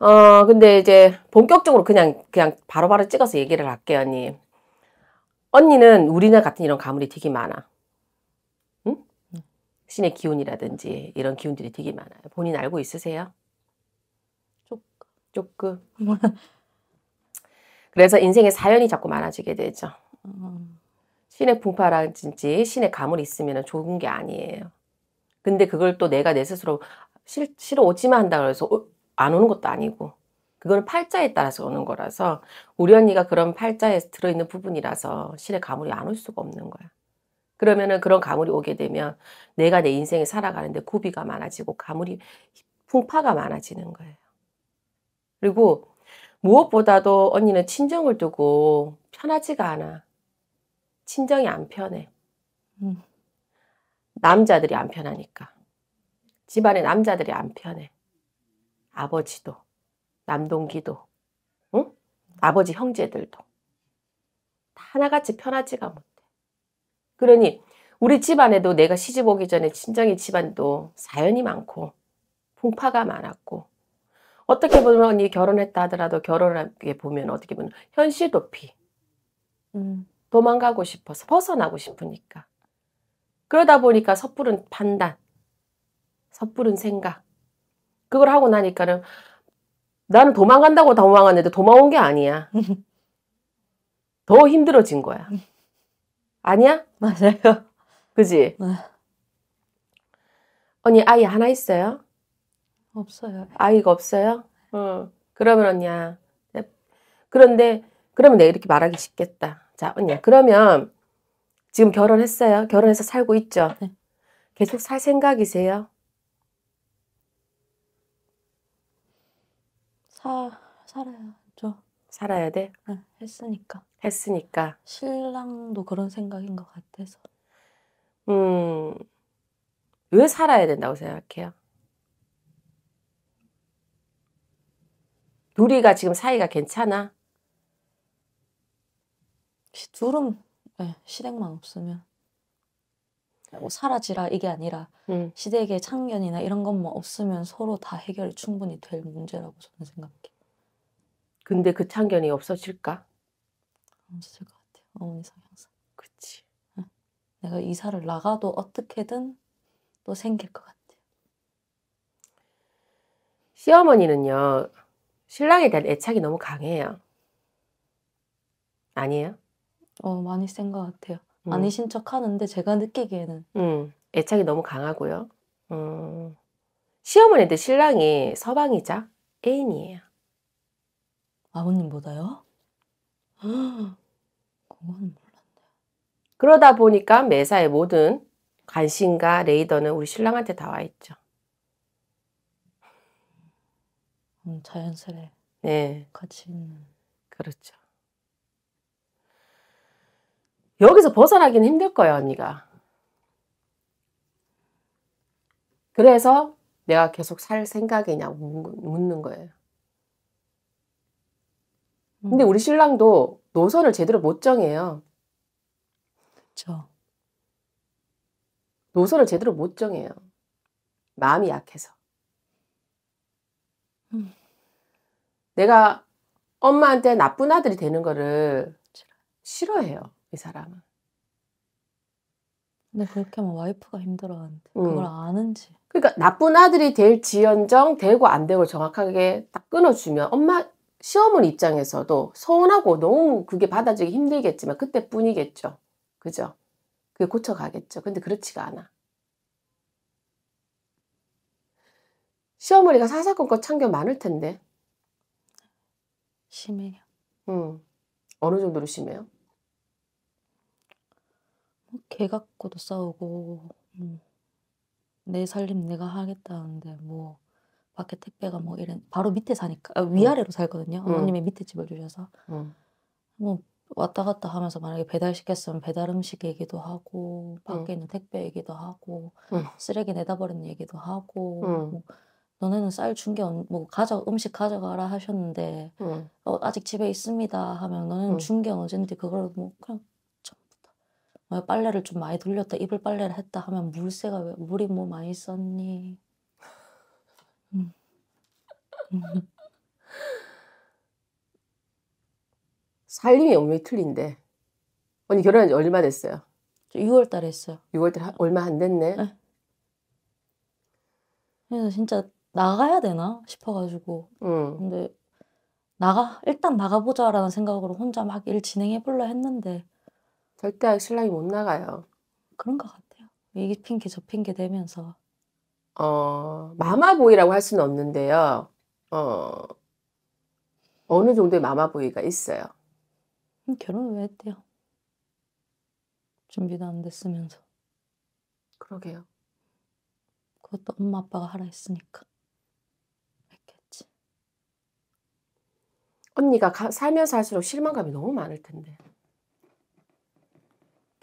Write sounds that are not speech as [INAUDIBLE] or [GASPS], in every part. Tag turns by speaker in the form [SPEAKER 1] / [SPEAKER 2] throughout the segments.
[SPEAKER 1] 어,
[SPEAKER 2] 근데 이제 본격적으로 그냥, 그냥 바로바로 바로 찍어서 얘기를 할게요, 언니. 언니는 우리나 같은 이런 가물이 되게 많아. 응? 신의 기운이라든지 이런 기운들이 되게 많아요. 본인 알고 있으세요? 조금.
[SPEAKER 1] [LAUGHS]
[SPEAKER 2] 그래서 인생의 사연이 자꾸 많아지게 되죠. 음. 신의 풍파라든지 신의 가물이 있으면 좋은 게 아니에요. 근데 그걸 또 내가 내 스스로 싫, 어 오지마 한다 그래서 어, 안 오는 것도 아니고 그거는 팔자에 따라서 오는 거라서 우리 언니가 그런 팔자에 들어있는 부분이라서 신의 가물이 안 올 수가 없는 거야. 그러면은 그런 가물이 오게 되면 내가 내 인생에 살아가는데 고비가 많아지고 가물이 풍파가 많아지는 거예요. 그리고 무엇보다도 언니는 친정을 두고 편하지가 않아. 친정이 안 편해. 음. 남자들이 안 편하니까. 집안에 남자들이 안 편해. 아버지도, 남동기도, 응? 아버지 형제들도 다 하나같이 편하지가 못해. 그러니 우리 집안에도 내가 시집 오기 전에 친정의 집안도 사연이 많고 풍파가 많았고 어떻게 보면 이 결혼했다 하더라도 결혼하게 보면 어떻게 보면 현실 도피 음. 도망가고 싶어서 벗어나고 싶으니까 그러다 보니까 섣부른 판단 섣부른 생각 그걸 하고 나니까는 나는 도망간다고 도망갔는데 도망온 게 아니야. [LAUGHS] 더 힘들어진 거야. 아니야? [LAUGHS] 맞아요. 그지? 네. 언니 아이 하나 있어요? 없어요. 아이가 없어요? 응. 어. 그러면 언니야. 그런데 그러면 내가 이렇게 말하기 쉽겠다. 자, 언니야. 그러면 지금 결혼했어요? 결혼해서 살고 있죠? 네. 계속 살 생각이세요?
[SPEAKER 1] 사 아, 살아야죠. 살아야 돼? 네, 했으니까. 했으니까. 신랑도 그런 생각인 것 같아서. 음, 왜 살아야 된다고 생각해요?
[SPEAKER 2] 둘이가 지금 사이가 괜찮아?
[SPEAKER 1] 둘은 네, 실행만 없으면. 뭐 사라지라 이게 아니라 음. 시댁의 창견이나 이런 것만 없으면 서로 다해결 충분히 될 문제라고 저는 생각해 근데 그 참견이 없어질까? 없어것같아 어머니 성향상. 그치. 응. 내가 이사를 나가도 어떻게든 또 생길 것같아
[SPEAKER 2] 시어머니는요. 신랑에 대한 애착이 너무 강해요. 아니에요? 어, 많이
[SPEAKER 1] 센 것 같아요. 음. 아니신 척 하는데 제가 느끼기에는
[SPEAKER 2] 음, 애착이 너무 강하고요. 음, 시어머니인데 신랑이 서방이자 애인이에요. 아버님보다요? [GASPS]
[SPEAKER 1] 그건 몰랐네.
[SPEAKER 2] 그러다 보니까 매사에 모든 관심과 레이더는 우리 신랑한테 다 와 있죠. 음, 자연스레 네. 같이 있는. 그렇죠. 여기서 벗어나긴 힘들 거예요, 언니가. 그래서 내가 계속 살생각이냐 묻는 거예요. 근데 음. 우리 신랑도 노선을 제대로 못 정해요. 그렇죠. 노선을 제대로 못 정해요. 마음이 약해서. 음. 내가 엄마한테 나쁜 아들이 되는 거를 싫어해요. 이
[SPEAKER 1] 사람은. 근데 그렇게 하면 와이프가 힘들어하는데 음. 그걸 아는지.
[SPEAKER 2] 그러니까 나쁜 아들이 될 지연정 되고 안 되고 정확하게 딱 끊어주면 엄마 시어머니 입장에서도 서운하고 너무 그게 받아주기 힘들겠지만 그때뿐이겠죠. 그죠? 그게 고쳐가겠죠. 근데 그렇지가 않아. 시어머니가 사사건건 참견 많을 텐데. 심해요. 음. 어느 정도로 심해요?
[SPEAKER 1] 개 갖고도 싸우고 음. 내 살림 내가 하겠다는데 뭐 밖에 택배가 뭐 이런 바로 밑에 사니까 아, 위아래로 살거든요. 어머님이 밑에 집을 주셔서 뭐 왔다 갔다 하면서 만약에 배달 시켰으면 배달 음식 얘기도 하고 밖에 있는 택배 얘기도 하고 쓰레기 내다 버리는 얘기도 하고 뭐 너네는 쌀준게뭐 가져 음식 가져가라 하셨는데 어, 아직 집에 있습니다 하면 너네는 준게 언젠데 그걸 뭐 그냥 뭐 빨래를 좀 많이 돌렸다 이불 빨래를 했다 하면 물새가왜 물이 뭐 많이 썼니? 음. 음.
[SPEAKER 2] 살림이 엄청 틀린데 언니
[SPEAKER 1] 결혼한 지 얼마 됐어요? 6월 달에 했어요. 6월 달 얼마 안 됐네. 네. 그래서 진짜 나가야 되나 싶어가지고 음. 근데 나가 일단 나가보자라는 생각으로 혼자 막 일 진행해볼라 했는데 절대 신랑이 못 나가요. 그런 것 같아요. 이게 핑계 저 핑계 대면서
[SPEAKER 2] 어 마마보이라고 할 수는 없는데요. 어 어느 정도의 마마보이가 있어요.
[SPEAKER 1] 음, 결혼왜 했대요? 준비도 안 됐으면서. 그러게요. 그것도 엄마 아빠가 하라 했으니까. 했겠지.
[SPEAKER 2] 언니가 가, 살면서 할수록 실망감이 너무 많을 텐데.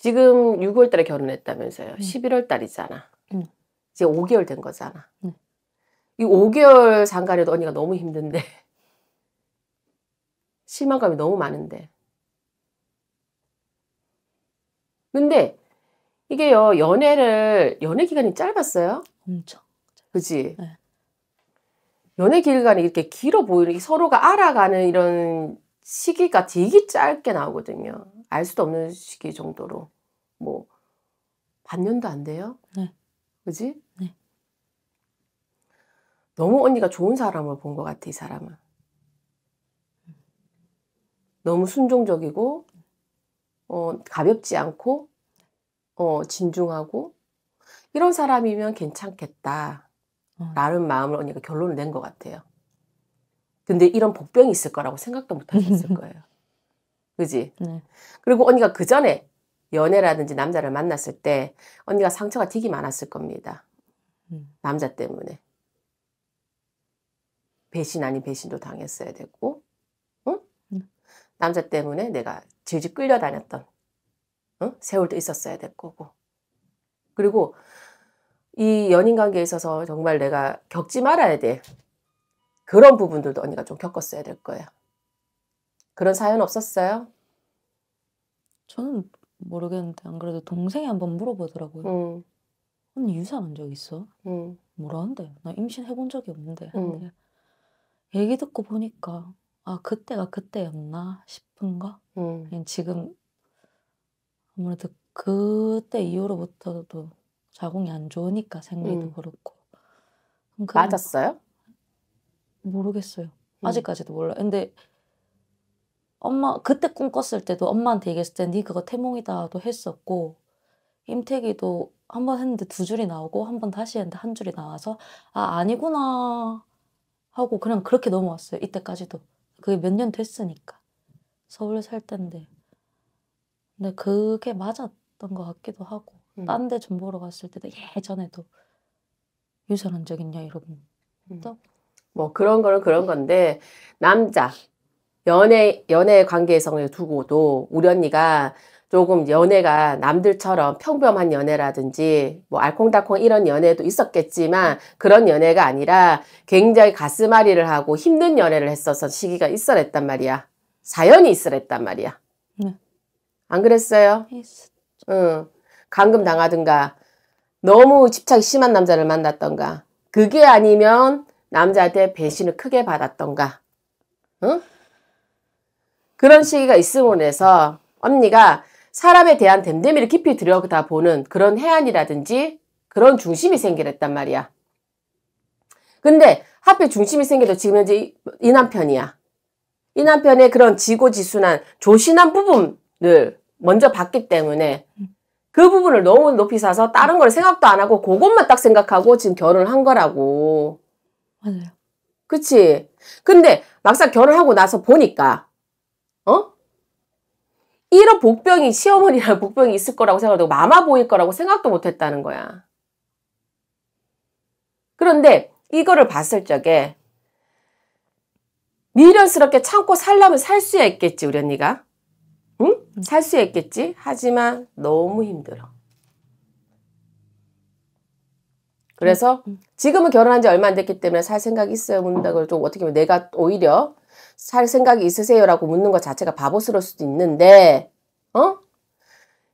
[SPEAKER 2] 지금 6월 달에 결혼했다면서요. 음. 11월 달이잖아. 음. 이제 5개월 된 거잖아. 음. 이 5개월 상간에도 언니가 너무 힘든데. [LAUGHS] 실망감이 너무 많은데. 근데 이게요, 연애를, 연애 기간이 짧았어요? 엄청. 그지? 네. 연애 기간이 이렇게 길어 보이는, 서로가 알아가는 이런 시기가 되게 짧게 나오거든요. 알 수도 없는 시기 정도로. 뭐, 반년도 안 돼요? 네. 그지? 네. 너무 언니가 좋은 사람을 본 것 같아, 이 사람은. 너무 순종적이고, 어, 가볍지 않고, 어, 진중하고, 이런 사람이면 괜찮겠다. 어. 라는 마음을 언니가 결론을 낸 것 같아요. 근데 이런 복병이 있을 거라고 생각도 못 하셨을 [LAUGHS] 거예요. 그지? 네. 그리고 언니가 그 전에 연애라든지 남자를 만났을 때 언니가 상처가 되게 많았을 겁니다. 음. 남자 때문에. 배신 아닌 배신도 당했어야 됐고, 응? 음. 남자 때문에 내가 질질 끌려다녔던, 응? 세월도 있었어야 될 거고. 그리고 이 연인 관계에 있어서 정말 내가 겪지 말아야 돼. 그런 부분들도 언니가 좀 겪었어야
[SPEAKER 1] 될 거예요. 그런 사연 없었어요? 저는 모르겠는데 안 그래도 동생이 한번 물어보더라고요. 음. 언니 유산한 적 있어? 음. 뭐라는데? 나 임신 해본 적이 없는데. 음. 얘기 듣고 보니까 아 그때가 그때였나 싶은가? 음. 지금 아무래도 그때 이후로부터도 자궁이 안 좋으니까 생리도 그렇고. 맞았어요? 모르겠어요. 음. 아직까지도 몰라. 근데 엄마 그때 꿈꿨을 때도 엄마한테 얘기했을 때네 그거 태몽이다도 했었고 임태기도 한 번 했는데 두 줄이 나오고 한 번 다시 했는데 한 줄이 나와서 아 아니구나 하고 그냥 그렇게 넘어왔어요. 이때까지도 그게 몇 년 됐으니까 서울 에살 때인데 근데 그게 맞았던 것 같기도 하고 음. 딴데 좀 보러 갔을 때도 예전에도 유산한적 있냐 이러고 음.
[SPEAKER 2] 뭐 그런 거는 그런 건데 남자 연애 연애 관계성을 두고도 우리 언니가 조금 연애가 남들처럼 평범한 연애라든지 뭐 알콩달콩 이런 연애도 있었겠지만 그런 연애가 아니라 굉장히 가슴앓이를 하고 힘든 연애를 했어서 시기가 있어랬단 말이야. 사연이 있어랬단 말이야. 네. 안 그랬어요? 응. 감금 당하든가 너무 집착이 심한 남자를 만났던가 그게 아니면 남자한테 배신을 크게 받았던가 응? 그런 시기가 있음으로 서 언니가 사람에 대한 댐댐이를 깊이 들여다 보는 그런 해안이라든지 그런 중심이 생기랬단 말이야. 근데 하필 중심이 생겨도 지금 현재 이, 이 남편이야. 이 남편의 그런 지고지순한 조신한 부분을 먼저 봤기 때문에 그 부분을 너무 높이 사서 다른 걸 생각도 안 하고 그것만 딱 생각하고 지금 결혼을 한 거라고. 맞아요. 그치? 근데 막상 결혼하고 나서 보니까 어? 이런 복병이 시어머니랑 복병이 있을 거라고 생각하고 마마 보일 거라고 생각도 못 했다는 거야. 그런데 이거를 봤을 적에 미련스럽게 참고 살라면 살 수야 있겠지 우리 언니가 응? 살 수야 있겠지 하지만 너무 힘들어 그래서 음. 지금은 결혼한 지 얼마 안 됐기 때문에 살 생각이 있어요? 묻는다 좀 어떻게 보면 내가 오히려 살 생각이 있으세요라고 묻는 것 자체가 바보스러울 수도 있는데, 어?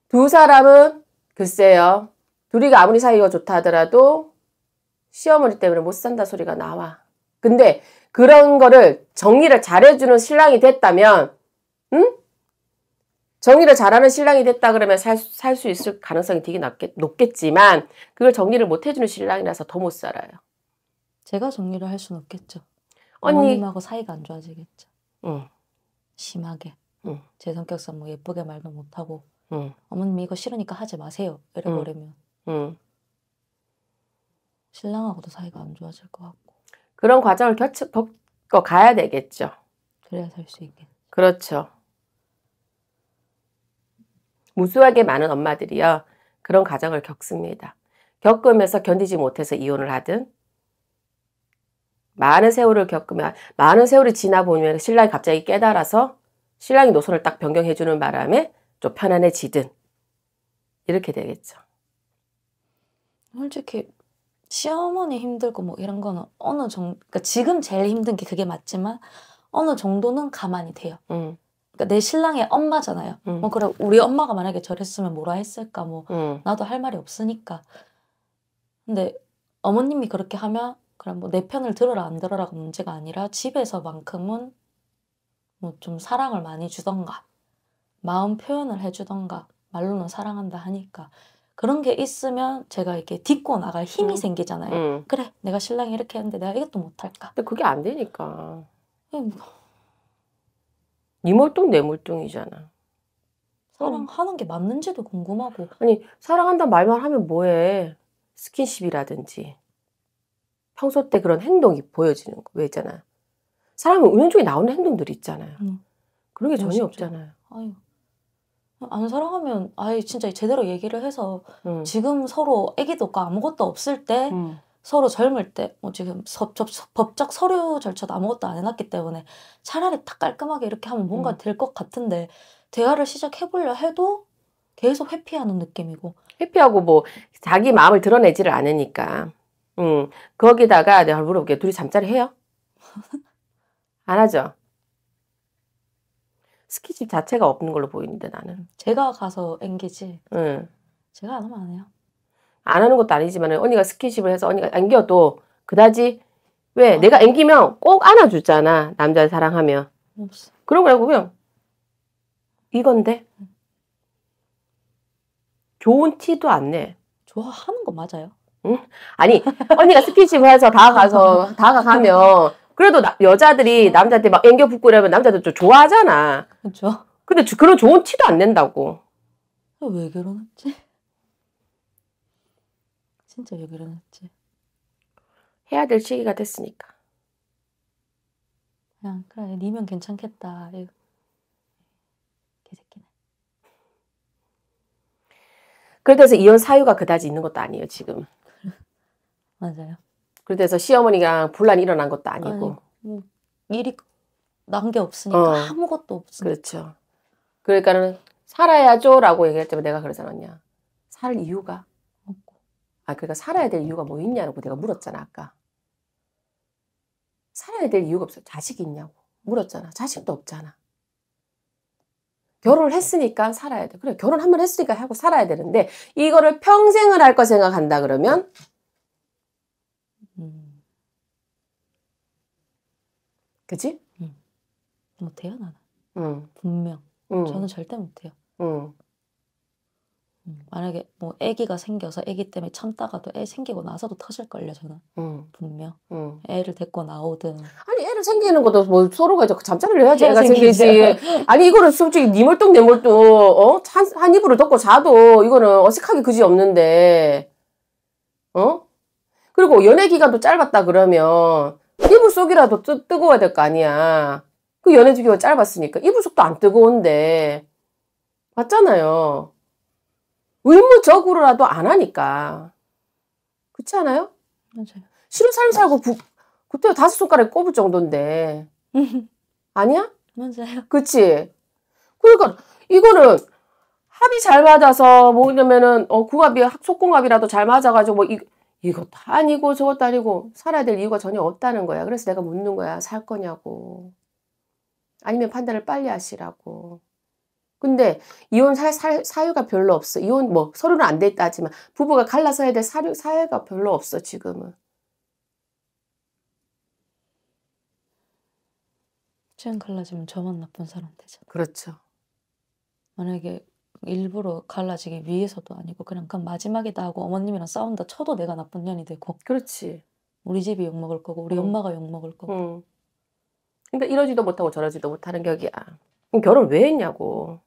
[SPEAKER 2] 두 사람은 글쎄요. 둘이 아무리 사이가 좋다 하더라도 시어머니 때문에 못 산다 소리가 나와. 근데 그런 거를 정리를 잘해주는 신랑이 됐다면, 응? 정리를 잘하는 신랑이 됐다 그러면 살 수 있을 가능성이 되게 낮겠, 높겠지만 그걸 정리를 못 해주는 신랑이라서
[SPEAKER 1] 더 못 살아요. 제가 정리를 할 수는 없겠죠. 언니. 어머님하고 사이가 안 좋아지겠죠. 응. 심하게. 응. 제 성격상 뭐 예쁘게 말도 못하고 응. 어머님 이거 싫으니까 하지 마세요. 이래버리면 응. 신랑하고도 사이가 안 좋아질 것 같고
[SPEAKER 2] 그런 과정을 겪, 어 가야 되겠죠.
[SPEAKER 1] 그래야 살 수 있겠
[SPEAKER 2] 그렇죠. 무수하게 많은 엄마들이요. 그런 가정을 겪습니다. 겪으면서 견디지 못해서 이혼을 하든 많은 세월을 겪으면 많은 세월이 지나 보면 신랑이 갑자기 깨달아서 신랑이 노선을 딱 변경해 주는 바람에 좀 편안해지든 이렇게 되겠죠.
[SPEAKER 1] 솔직히 시어머니 힘들고 뭐 이런 거는 어느 정도 그러니까 지금 제일 힘든 게 그게 맞지만 어느 정도는 가만히 돼요. 음. 그러니까 내 신랑의 엄마잖아요. 음. 뭐 그래 우리 엄마가 만약에 저랬으면 뭐라 했을까 뭐 음. 나도 할 말이 없으니까. 근데 어머님이 그렇게 하면 그럼 뭐 내 편을 들어라 안 들어라가 문제가 아니라 집에서만큼은 뭐 좀 사랑을 많이 주던가 마음 표현을 해주던가 말로는 사랑한다 하니까 그런 게 있으면 제가 이렇게 딛고 나갈 힘이 음. 생기잖아요. 음. 그래 내가 신랑이 이렇게 했는데 내가 이것도 못할까? 근데 그게 안 되니까. 음, 뭐.
[SPEAKER 2] 네 몰뚱 내 몰뚱이잖아.
[SPEAKER 1] 사랑하는 게 맞는지도 궁금하고.
[SPEAKER 2] 아니 사랑한다 말만 하면 뭐해? 스킨십이라든지 평소 때 그런 행동이 보여지는 거왜있잖아 사람은 은연중에 나오는 행동들 있잖아요. 음.
[SPEAKER 1] 그런 게 전혀 진짜. 없잖아요. 아유. 안 사랑하면 아예 진짜 제대로 얘기를 해서 음. 지금 서로 애기도 없고 아무것도 없을 때 음. 서로 젊을 때, 뭐 지금 서, 저, 법적 서류 절차도 아무것도 안 해놨기 때문에 차라리 딱 깔끔하게 이렇게 하면 뭔가 음. 될것 같은데 대화를 시작해보려 해도 계속 회피하는 느낌이고. 회피하고 뭐
[SPEAKER 2] 자기 마음을 드러내지를 않으니까. 음 거기다가 내가 물어볼게요. 둘이 잠자리 해요? [LAUGHS] 안 하죠? 스키집 자체가 없는 걸로 보이는데 나는.
[SPEAKER 1] 제가 가서 앵기지. 응. 제가 안 하면 안 해요.
[SPEAKER 2] 안 하는 것도 아니지만 언니가 스킨십을 해서 언니가 안겨도 그다지 왜 어. 내가 안기면 꼭 안아주잖아 남자를 사랑하면 그런 거라고 그냥 이건데 좋은 티도 안 내. 좋아하는 거 맞아요? 응? 아니 언니가 스킨십을 해서 다가가서 [LAUGHS] 다가가면 그래도 나, 여자들이 어. 남자한테 막 앵겨 붙고 이러면 남자들 좀 좋아하잖아. 그렇죠. 근데 그런 좋은 티도 안 낸다고.
[SPEAKER 1] 왜 그러지? 진짜 여기로 놨지. 해야 될 시기가 됐으니까. 그냥 그래 니면 괜찮겠다. 개새
[SPEAKER 2] 그래서 이혼 사유가 그다지 있는 것도 아니에요 지금. [LAUGHS] 맞아요. 그래서 시어머니가 분란이 일어난 것도 아니고. 아니, 뭐, 일이 난게 없으니까
[SPEAKER 1] 어. 아무것도
[SPEAKER 2] 없으 그렇죠. 그러니까는 살아야죠라고 얘기했지만 내가 그러지 않았냐. 살 이유가 아, 그러니까 살아야 될 이유가 뭐 있냐고 내가 물었잖아, 아까. 살아야 될 이유가 없어. 자식이 있냐고. 물었잖아. 자식도 없잖아. 결혼을 했으니까 살아야 돼. 그래, 결혼 한 번 했으니까 하고 살아야 되는데, 이거를 평생을 할 거 생각한다 그러면, 음.
[SPEAKER 1] 그치? 음. 못해요, 나는. 음. 분명. 음. 저는 절대 못해요. 음. 음. 만약에 뭐 아기가 생겨서 아기 때문에 참다가도 애 생기고 나서도 터질걸요 저는 음. 분명 음. 애를 데리고 나오든 아니 애를
[SPEAKER 2] 생기는 것도 뭐 서로가 이제
[SPEAKER 1] 잠자리를 해야지 애가 생기지
[SPEAKER 2] 아니 이거는 솔직히 니 멀뚱 내 멀뚱 어? 한, 한 이불을 덮고 자도 이거는 어색하게 그지 없는데 어? 그리고 연애 기간도 짧았다 그러면 이불 속이라도 뜨, 뜨거워야 될 거 아니야 그 연애 기간 짧았으니까 이불 속도 안 뜨거운데 맞잖아요 의무적으로라도 안 하니까. 그렇지 않아요? 맞아요. 싫은 삶 살고 부, 그때 다섯 손가락 꼽을 정도인데. 아니야? 맞아요. 그치? 그러니까 이거는 합이 잘 맞아서 뭐냐면은 어 궁합이 속궁합이라도 잘 맞아가지고 뭐 이, 이것도 아니고 저것도 아니고 살아야 될 이유가 전혀 없다는 거야. 그래서 내가 묻는 거야. 살 거냐고. 아니면 판단을 빨리 하시라고. 근데 이혼 사, 사, 유가 별로 없어. 이혼 뭐서류는안 됐다 하지만 부부가 갈라서야 될 사유, 사유가 별로 없어 지금은.
[SPEAKER 1] 취향 갈라지면 저만 나쁜 사람 되죠. 그렇죠. 만약에 일부러 갈라지기 위해서도 아니고 그냥 그 마지막에 나하고 어머님이랑 싸운다 쳐도 내가 나쁜 년이 되고. 그렇지. 우리 집이 욕 먹을 거고 우리 응. 엄마가 욕 먹을 거고. 응. 그러니까 이러지도
[SPEAKER 2] 못하고 저러지도 못하는 격이야. 그럼 결혼 왜 했냐고.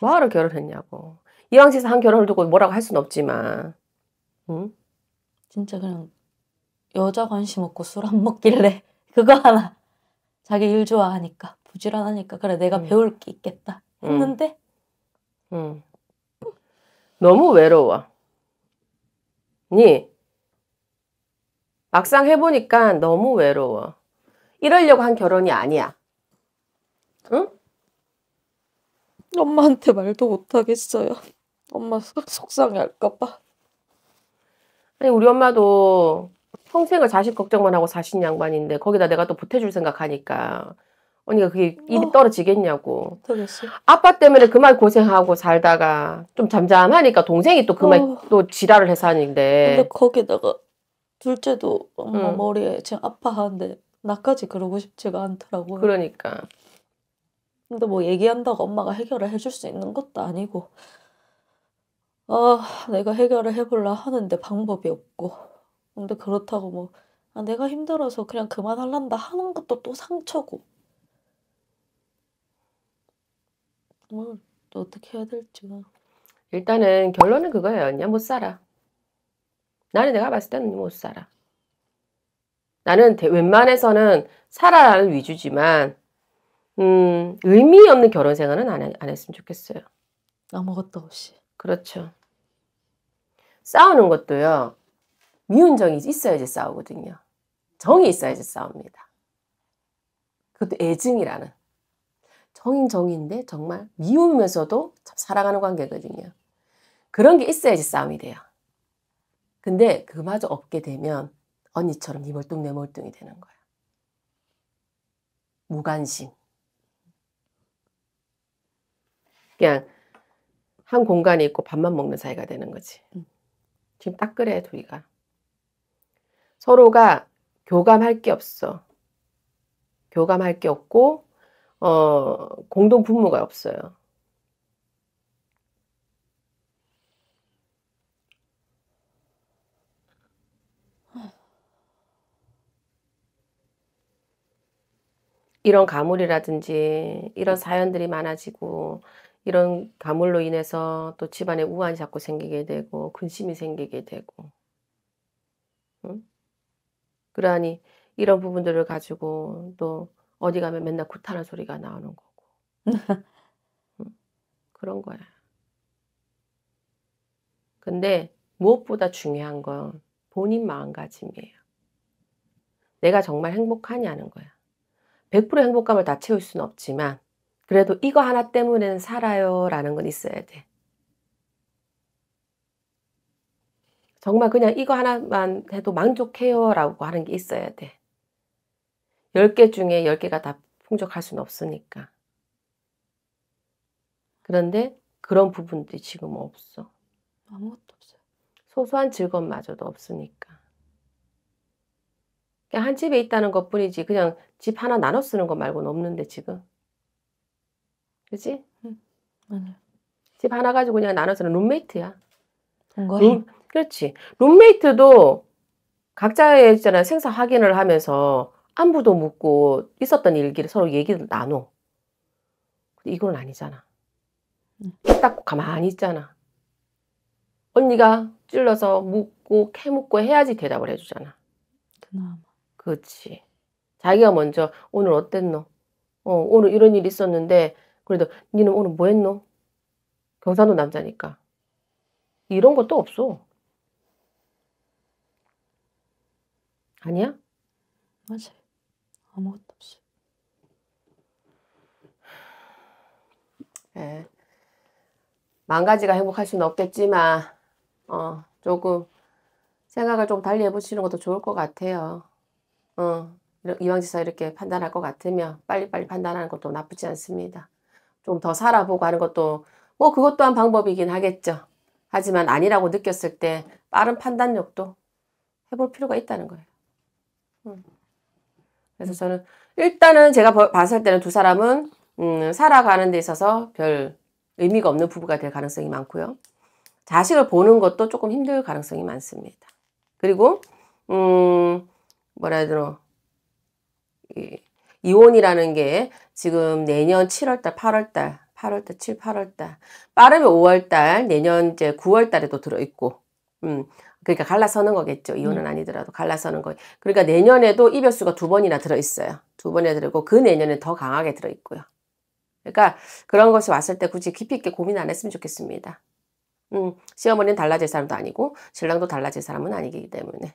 [SPEAKER 2] 뭐하러 결혼했냐고. 이왕 세상 결혼을 두고 뭐라고 할 순 없지만.
[SPEAKER 1] 응? 진짜 그냥 여자 관심 없고 술 안 먹길래 [LAUGHS] 그거 하나 자기 일 좋아하니까 부지런하니까 그래 내가 음. 배울 게 있겠다 했는데
[SPEAKER 2] 응. 음. 너무 외로워 니 막상 해보니까 너무 외로워 이러려고 한 결혼이 아니야 응?
[SPEAKER 1] 엄마한테 말도 못하겠어요. 엄마 속상해할까봐.
[SPEAKER 2] 아니 우리 엄마도 평생을 자식 걱정만 하고 사신 양반인데 거기다 내가 또 보태줄 생각하니까 언니가 그게 입이 어, 떨어지겠냐고. 떨어졌어. 아빠 때문에 그만 고생하고 살다가 좀 잠잠하니까 동생이 또 그만 어. 또 지랄을 해서 하는데. 근데
[SPEAKER 1] 거기다가 둘째도 엄마 응. 머리에 지금 아파하는데 나까지 그러고 싶지가 않더라고요. 그러니까. 근데 뭐 얘기한다고 엄마가 해결을 해줄 수 있는 것도 아니고 아 내가 해결을 해볼라 하는데 방법이 없고 근데 그렇다고 뭐 아, 내가 힘들어서 그냥 그만할란다 하는 것도 또 상처고 뭐 어떻게 해야 될지 뭐.
[SPEAKER 2] 일단은 결론은 그거예요 언니야 못 살아 나는 내가 봤을 때는 못 살아 나는 웬만해서는 살아라는 위주지만 음, 의미 없는 결혼 생활은 안, 안 했으면 좋겠어요. 아무것도 없이. 그렇죠. 싸우는 것도요. 미운 정이 있어야지 싸우거든요. 정이 있어야지 싸웁니다. 그것도 애증이라는. 정인 정인데 정말 미우면서도 참 사랑하는 관계거든요. 그런 게 있어야지 싸움이 돼요. 근데 그마저 없게 되면 언니처럼 이몰뚱 내몰뚱이 되는 거야. 무관심. 그냥 한 공간에 있고 밥만 먹는 사이가 되는 거지. 음. 지금 딱 그래 둘이가. 서로가 교감할 게 없어. 교감할 게 없고 어, 공동 분모가 없어요. 이런 가물이라든지 이런 사연들이 많아지고 이런 가물로 인해서 또 집안에 우환이 자꾸 생기게 되고 근심이 생기게 되고 응? 그러니 이런 부분들을 가지고 또 어디 가면 맨날 구타는 소리가 나오는 거고 [LAUGHS] 응? 그런 거야. 근데 무엇보다 중요한 건 본인 마음가짐이에요. 내가 정말 행복하냐는 거야. 100% 행복감을 다 채울 수는 없지만 그래도 이거 하나 때문에는 살아요 라는 건 있어야 돼. 정말 그냥 이거 하나만 해도 만족해요 라고 하는 게 있어야 돼. 10개 중에 10개가 다 풍족할 수는 없으니까. 그런데 그런 부분들이 지금 없어.
[SPEAKER 1] 아무것도 없어
[SPEAKER 2] 소소한 즐거움마저도 없으니까. 그냥 한 집에 있다는 것 뿐이지, 그냥 집 하나 나눠 쓰는 것 말고는 없는데, 지금. 그지? 응. 집 하나 가지고 그냥 나눠서는 룸메이트야. 거해 룸, 그렇지. 룸메이트도 각자의 있잖아 생사 확인을 하면서 안부도 묻고 있었던 일기를 서로 얘기를 나눠. 근데 이건 아니잖아. 딱 가만히 있잖아. 언니가 찔러서 묻고 캐묻고 해야지 대답을 해주잖아. 그나마. 그렇지. 자기가 먼저 오늘 어땠노? 어, 오늘 이런 일이 있었는데 그래도 니는 오늘 뭐 했노? 경상도 남자니까. 이런 것도 없어.
[SPEAKER 1] 아니야? 맞아. 아무것도 없어. 예.
[SPEAKER 2] 망가지가 행복할 수는 없겠지만, 어, 조금 생각을 좀 달리 해보시는 것도 좋을 것 같아요. 어, 이왕지사 이렇게 판단할 것 같으면 빨리빨리 판단하는 것도 나쁘지 않습니다. 좀더 살아보고 하는 것도 뭐 그것 또한 방법이긴 하겠죠. 하지만 아니라고 느꼈을 때 빠른 판단력도 해볼 필요가 있다는 거예요. 음. 그래서 저는 일단은 제가 봤을 때는 두 사람은 음, 살아가는 데 있어서 별 의미가 없는 부부가 될 가능성이 많고요. 자식을 보는 것도 조금 힘들 가능성이 많습니다. 그리고 음, 뭐라 해야 되나 이혼이라는 게 지금 내년 7월달, 8월달, 8월달, 7, 8월달, 빠르면 5월달, 내년 이제 9월달에 도 들어있고, 음, 그러니까 갈라서는 거겠죠. 이혼은 음. 아니더라도 갈라서는 거. 그러니까 내년에도 이별수가 두 번이나 들어있어요. 두번에 들어있고, 그 내년에 더 강하게 들어있고요. 그러니까 그런 것이 왔을 때 굳이 깊이 있게 고민 안 했으면 좋겠습니다. 음, 시어머니는 달라질 사람도 아니고, 신랑도 달라질 사람은 아니기 때문에.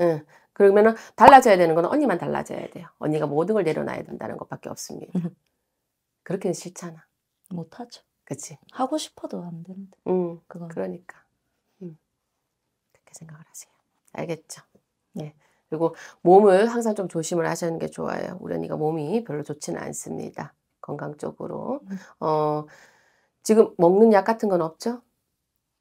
[SPEAKER 2] 음, 그러면 달라져야 되는 건 언니만 달라져야 돼요. 언니가 모든 걸 내려놔야 된다는 것밖에 없습니다. 음. 그렇게는 싫잖아.
[SPEAKER 1] 못하죠. 그치. 하고 싶어도 안 되는데.
[SPEAKER 2] 음, 그건. 그러니까. 음. 그렇게 생각을 하세요. 알겠죠? 네. 네. 그리고 몸을 항상 좀 조심을 하시는 게 좋아요. 우리 언니가 몸이 별로 좋지는 않습니다. 건강 쪽으로. 음. 어, 지금 먹는 약 같은 건 없죠?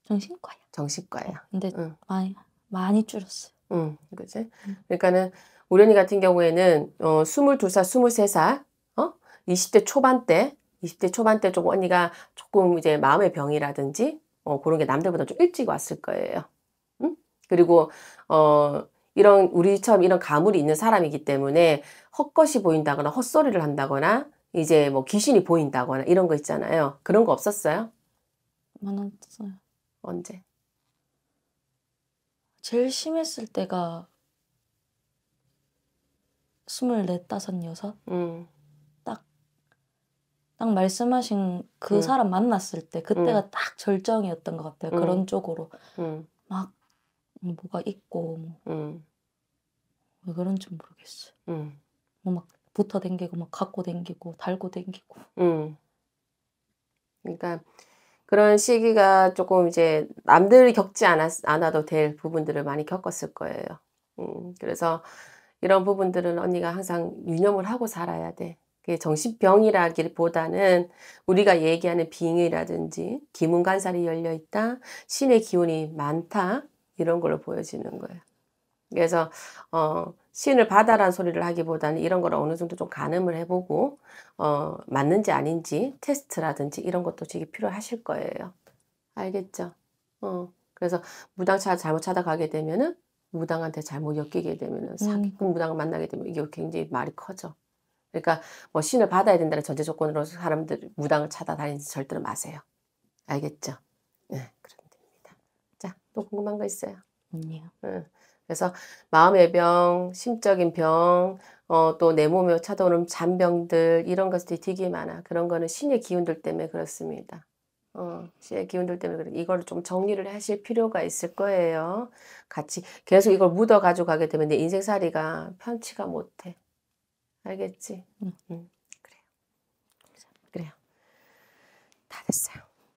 [SPEAKER 2] 정신과야. 정신과야. 어,
[SPEAKER 1] 근데 응. 많이, 많이 줄었어요.
[SPEAKER 2] 응, 그지? 음. 그러니까는 우연니 같은 경우에는 어, 22살, 23살, 어? 20대 초반 때, 20대 초반 때 조금 언니가 조금 이제 마음의 병이라든지 어, 그런 게 남들보다 좀 일찍 왔을 거예요. 응? 그리고 어, 이런 우리처럼 이런 가물이 있는 사람이기 때문에 헛것이 보인다거나 헛소리를 한다거나 이제 뭐 귀신이 보인다거나 이런 거 있잖아요. 그런 거 없었어요?
[SPEAKER 1] 많았어요. 언제? 제일 심했을 때가 24, 넷 다섯, 여섯? 딱, 딱 말씀하신 그 음. 사람 만났을 때, 그때가 음. 딱 절정이었던 것 같아요. 그런 쪽으로. 막, 뭐가 있고, 뭐. 왜 그런지 모르겠어요. 뭐 막, 붙어 댕기고, 막, 갖고 댕기고, 달고 댕기고. 그러니까,
[SPEAKER 2] 그런 시기가 조금 이제 남들이 겪지 않았, 않아도 될 부분들을 많이 겪었을 거예요. 음, 그래서 이런 부분들은 언니가 항상 유념을 하고 살아야 돼. 그게 정신병이라기보다는 우리가 얘기하는 빙의라든지 기문간살이 열려 있다, 신의 기운이 많다 이런 걸로 보여지는 거예요. 그래서 어 신을 받아란 소리를 하기보다는 이런 거를 어느 정도 좀 가늠을 해보고 어, 맞는지 아닌지 테스트라든지 이런 것도 되게 필요하실 거예요. 알겠죠? 어, 그래서 무당차 잘못 찾아가게 되면은 무당한테 잘못 엮이게 되면은 음. 사기꾼 무당을 만나게 되면 이게 굉장히 말이 커져. 그러니까 뭐 신을 받아야 된다는 전제 조건으로 사람들 무당을 찾아다니지 절대로 마세요. 알겠죠? 네, 그럼 됩니다. 자, 또 궁금한 거 있어요? 아니요. 응. 예. 그래서 마음의 병, 심적인 병, 어, 또 내 몸에 찾아오는 잔병들 이런 것들이 되게 많아. 그런 거는 신의 기운들 때문에 그렇습니다. 어, 신의 기운들 때문에 그래. 이걸 좀 정리를 하실 필요가 있을 거예요. 같이 계속 이걸 묻어 가져가게 되면 내 인생살이가 편치가 못해.
[SPEAKER 1] 알겠지? 응. 음. 응. 음, 그래요. 그래요. 다 됐어요.